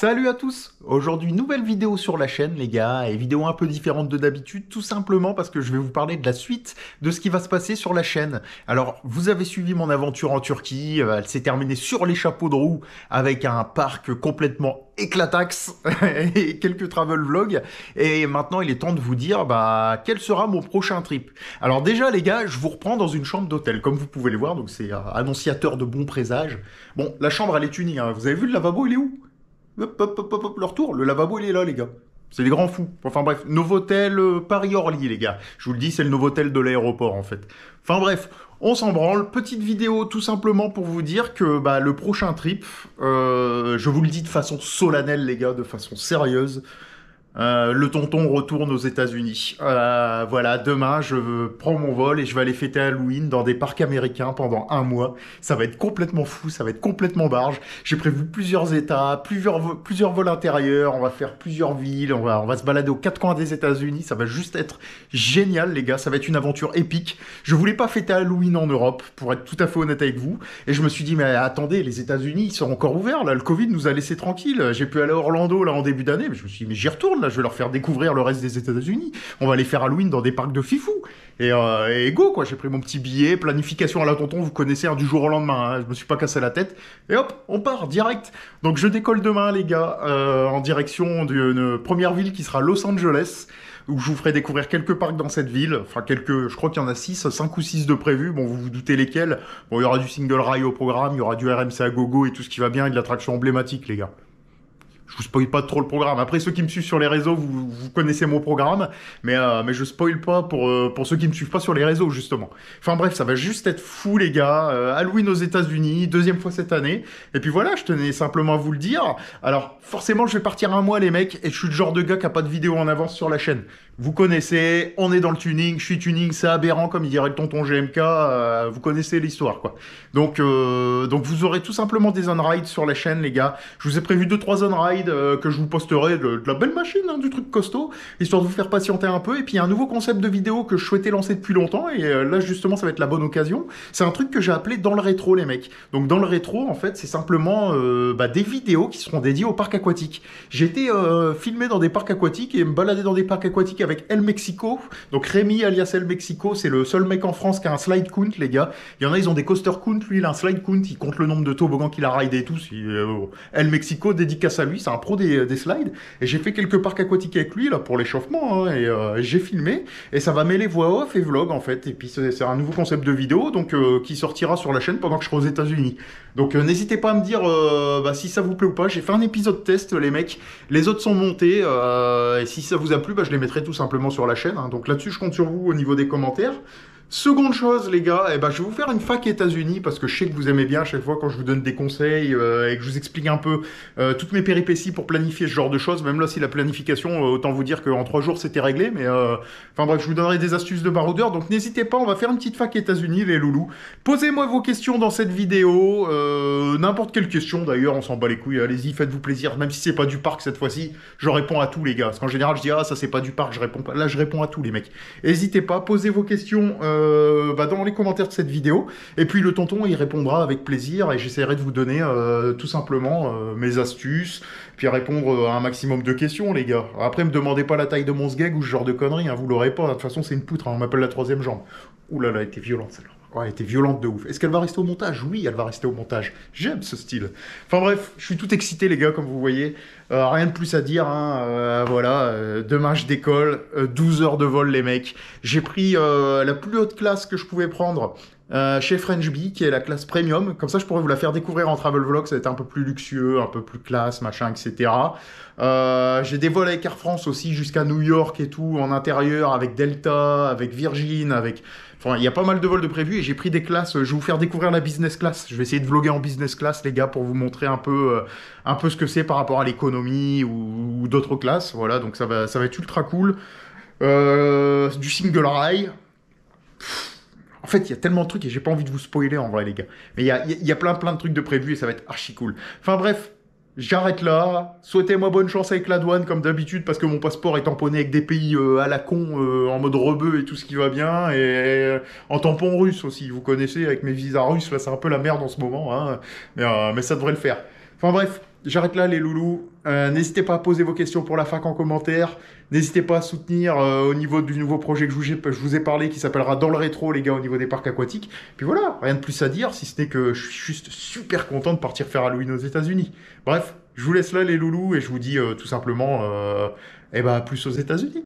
Salut à tous Aujourd'hui, nouvelle vidéo sur la chaîne, les gars, et vidéo un peu différente de d'habitude, tout simplement parce que je vais vous parler de la suite de ce qui va se passer sur la chaîne. Alors, vous avez suivi mon aventure en Turquie, euh, elle s'est terminée sur les chapeaux de roue, avec un parc complètement éclatax, et quelques travel vlogs. Et maintenant, il est temps de vous dire bah, quel sera mon prochain trip. Alors déjà, les gars, je vous reprends dans une chambre d'hôtel, comme vous pouvez le voir. Donc c'est euh, annonciateur de bons présages. Bon, la chambre, elle est unie. Hein. Vous avez vu le lavabo, il est où Hop, hop, hop, leur tour. Le lavabo, il est là, les gars. C'est les grands fous. Enfin bref, Novotel euh, Paris-Orly, les gars. Je vous le dis, c'est le Novotel de l'aéroport, en fait. Enfin bref, on s'en branle. Petite vidéo tout simplement pour vous dire que bah, le prochain trip, euh, je vous le dis de façon solennelle, les gars, de façon sérieuse, euh, le tonton retourne aux États-Unis. Euh, voilà, demain, je prends mon vol et je vais aller fêter Halloween dans des parcs américains pendant un mois. Ça va être complètement fou, ça va être complètement barge. J'ai prévu plusieurs états, plusieurs, plusieurs vols intérieurs, on va faire plusieurs villes, on va, on va se balader aux quatre coins des États-Unis. Ça va juste être génial, les gars. Ça va être une aventure épique. Je voulais pas fêter Halloween en Europe, pour être tout à fait honnête avec vous. Et je me suis dit, mais attendez, les États-Unis, ils sont encore ouverts, là. Le Covid nous a laissé tranquille. J'ai pu aller à Orlando, là, en début d'année. Mais je me suis dit, mais j'y retourne là, je vais leur faire découvrir le reste des États-Unis. On va aller faire Halloween dans des parcs de fifou. Et, euh, go, quoi, j'ai pris mon petit billet, planification à la tonton, vous connaissez, hein, du jour au lendemain, hein. je me suis pas cassé la tête. Et hop, on part, direct. Donc je décolle demain, les gars, euh, en direction d'une première ville qui sera Los Angeles où je vous ferai découvrir quelques parcs dans cette ville. Enfin, quelques, je crois qu'il y en a 6, 5 ou 6 de prévus. Bon, vous vous doutez lesquels. Bon, il y aura du single rail au programme, il y aura du RMC à gogo et tout ce qui va bien et de l'attraction emblématique, les gars je vous spoil pas trop le programme. Après, ceux qui me suivent sur les réseaux, vous, connaissez mon programme, mais, je euh, mais je spoil pas pour, euh, pour ceux qui me suivent pas sur les réseaux, justement. Enfin bref, ça va juste être fou, les gars. Euh, Halloween aux États-Unis, deuxième fois cette année. Et puis voilà, je tenais simplement à vous le dire. Alors, forcément, je vais partir un mois, les mecs, et je suis le genre de gars qui a pas de vidéo en avance sur la chaîne. Vous connaissez, on est dans le tuning, je suis tuning, c'est aberrant, comme il dirait le tonton GMK, vous connaissez l'histoire, quoi. Donc, donc vous aurez tout simplement des on-rides sur la chaîne, les gars. Je vous ai prévu deux, trois on-rides euh, que je vous posterai, de, la belle machine, hein, du truc costaud, histoire de vous faire patienter un peu. Et puis un nouveau concept de vidéo que je souhaitais lancer depuis longtemps, et euh, là justement ça va être la bonne occasion. C'est un truc que j'ai appelé dans le rétro, les mecs. Donc dans le rétro, en fait, c'est simplement euh, bah, des vidéos qui seront dédiées aux parcs aquatiques. J'étais filmé dans des parcs aquatiques et me balader dans des parcs aquatiques avec El Mexico. Donc Rémi alias El Mexico, c'est le seul mec en France qui a un slide count, les gars. Il y en a, ils ont des coaster count, lui il a un slide count, il compte le nombre de toboggans qu'il a ride et tout. El Mexico, dédicace à lui, un pro euh, des, slides. Et j'ai fait quelques parcs aquatiques avec lui là pour l'échauffement. Hein, et euh, j'ai filmé. Et ça va mêler voix off et vlog en fait. Et puis c'est un nouveau concept de vidéo donc euh, qui sortira sur la chaîne pendant que je serai aux États-Unis. Donc n'hésitez pas à me dire bah, si ça vous plaît ou pas. J'ai fait un épisode test les mecs. Les autres sont montés. et si ça vous a plu, bah, je les mettrai tout simplement sur la chaîne. Hein. Donc là-dessus, je compte sur vous au niveau des commentaires. Seconde chose, les gars, eh ben, je vais vous faire une fac États-Unis parce que je sais que vous aimez bien à chaque fois quand je vous donne des conseils euh, et que je vous explique un peu euh, toutes mes péripéties pour planifier ce genre de choses. Même là, si la planification, euh, autant vous dire qu'en trois jours c'était réglé. Mais euh, enfin bref, je vous donnerai des astuces de baroudeur. Donc n'hésitez pas, on va faire une petite fac États-Unis, les loulous. Posez-moi vos questions dans cette vidéo, n'importe quelle question d'ailleurs, on s'en bat les couilles. Allez-y, faites-vous plaisir, même si c'est pas du parc cette fois-ci. Je réponds à tout, les gars. Parce qu'en général, je dis ah ça c'est pas du parc, je réponds pas. Là, je réponds à tous les mecs. N'hésitez pas, posez vos questions euh, bah, dans les commentaires de cette vidéo. Et puis le tonton il répondra avec plaisir et j'essaierai de vous donner euh, tout simplement euh, mes astuces, puis répondre à un maximum de questions les gars. Après me demandez pas la taille de mon sgeg ou ce genre de conneries, hein, vous l'aurez pas, de toute façon c'est une poutre, hein, on m'appelle la troisième jambe. Ouh là là, elle était violente celle Ouais, elle était violente de ouf. Est-ce qu'elle va rester au montage Oui, elle va rester au montage. J'aime ce style. Enfin bref, je suis tout excité les gars, comme vous voyez. Euh, rien de plus à dire. Hein. Euh, voilà, euh, demain je décolle. 12 heures de vol les mecs. J'ai pris la plus haute classe que je pouvais prendre. Euh, chez French Bee, qui est la classe premium. Comme ça, je pourrais vous la faire découvrir en travel vlog. Ça va être un peu plus luxueux, un peu plus classe, machin, etc. Euh, j'ai des vols avec Air France aussi jusqu'à New York et tout, en intérieur, avec Delta, avec Virgin, avec... Enfin, il y a pas mal de vols de prévus et j'ai pris des classes. Je vais vous faire découvrir la business class. Je vais essayer de vlogger en business class, les gars, pour vous montrer un peu, euh, un peu ce que c'est par rapport à l'économie ou, d'autres classes. Voilà, donc ça va, ça va être ultra cool. du single rail. Pfff en fait, il y a tellement de trucs et j'ai pas envie de vous spoiler en vrai, les gars. Mais il y a, plein, plein de trucs de prévu et ça va être archi cool. Enfin bref, j'arrête là. Souhaitez-moi bonne chance avec la douane, comme d'habitude, parce que mon passeport est tamponné avec des pays euh, à la con, euh, en mode rebeu et tout ce qui va bien, et euh, en tampon russe aussi. Vous connaissez, avec mes visas russes, là, c'est un peu la merde en ce moment, hein. mais ça devrait le faire. Enfin bref, J'arrête là les loulous. Euh, n'hésitez pas à poser vos questions pour la fac en commentaire. N'hésitez pas à soutenir euh, au niveau du nouveau projet que je vous ai parlé qui s'appellera Dans le rétro les gars au niveau des parcs aquatiques. Puis voilà, rien de plus à dire si ce n'est que je suis juste super content de partir faire Halloween aux États-Unis. Bref, je vous laisse là les loulous et je vous dis euh, tout simplement eh ben plus aux États-Unis.